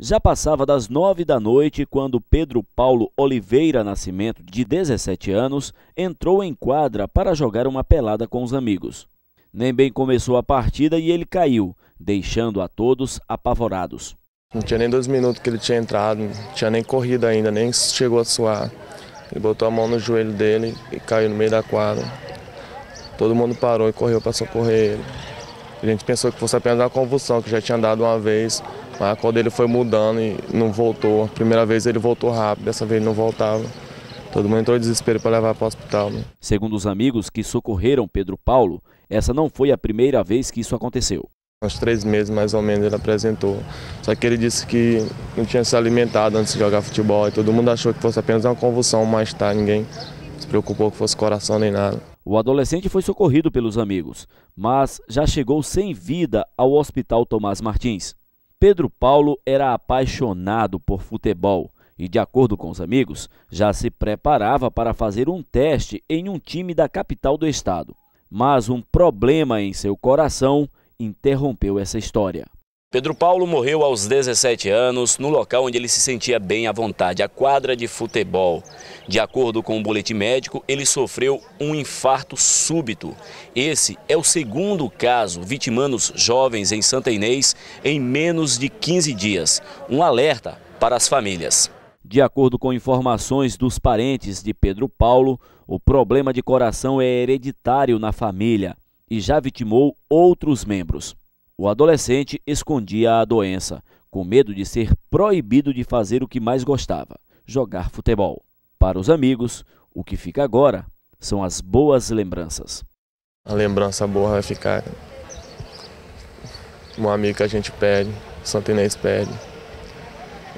Já passava das nove da noite quando Pedro Paulo Oliveira Nascimento, de 17 anos, entrou em quadra para jogar uma pelada com os amigos. Nem bem começou a partida e ele caiu, deixando a todos apavorados. Não tinha nem dois minutos que ele tinha entrado, não tinha nem corrido ainda, nem chegou a suar. Ele botou a mão no joelho dele e caiu no meio da quadra. Todo mundo parou e correu para socorrer ele. A gente pensou que fosse apenas uma convulsão, que já tinha dado uma vez, a cor dele foi mudando e não voltou. A primeira vez ele voltou rápido, dessa vez ele não voltava. Todo mundo entrou em desespero para levar para o hospital. Né? Segundo os amigos que socorreram Pedro Paulo, essa não foi a primeira vez que isso aconteceu. Uns três meses mais ou menos ele apresentou. Só que ele disse que não tinha se alimentado antes de jogar futebol e todo mundo achou que fosse apenas uma convulsão, mas tá, ninguém se preocupou que fosse coração nem nada. O adolescente foi socorrido pelos amigos, mas já chegou sem vida ao Hospital Tomás Martins. Pedro Paulo era apaixonado por futebol e, de acordo com os amigos, já se preparava para fazer um teste em um time da capital do estado. Mas um problema em seu coração interrompeu essa história. Pedro Paulo morreu aos 17 anos no local onde ele se sentia bem à vontade, a quadra de futebol. De acordo com o boletim médico, ele sofreu um infarto súbito. Esse é o segundo caso vitimando os jovens em Santa Inês em menos de 15 dias. Um alerta para as famílias. De acordo com informações dos parentes de Pedro Paulo, o problema de coração é hereditário na família e já vitimou outros membros. O adolescente escondia a doença, com medo de ser proibido de fazer o que mais gostava: jogar futebol. Para os amigos, o que fica agora são as boas lembranças. A lembrança boa vai ficar. Um amigo que a gente perde, o Santinês perde,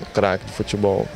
o craque de futebol.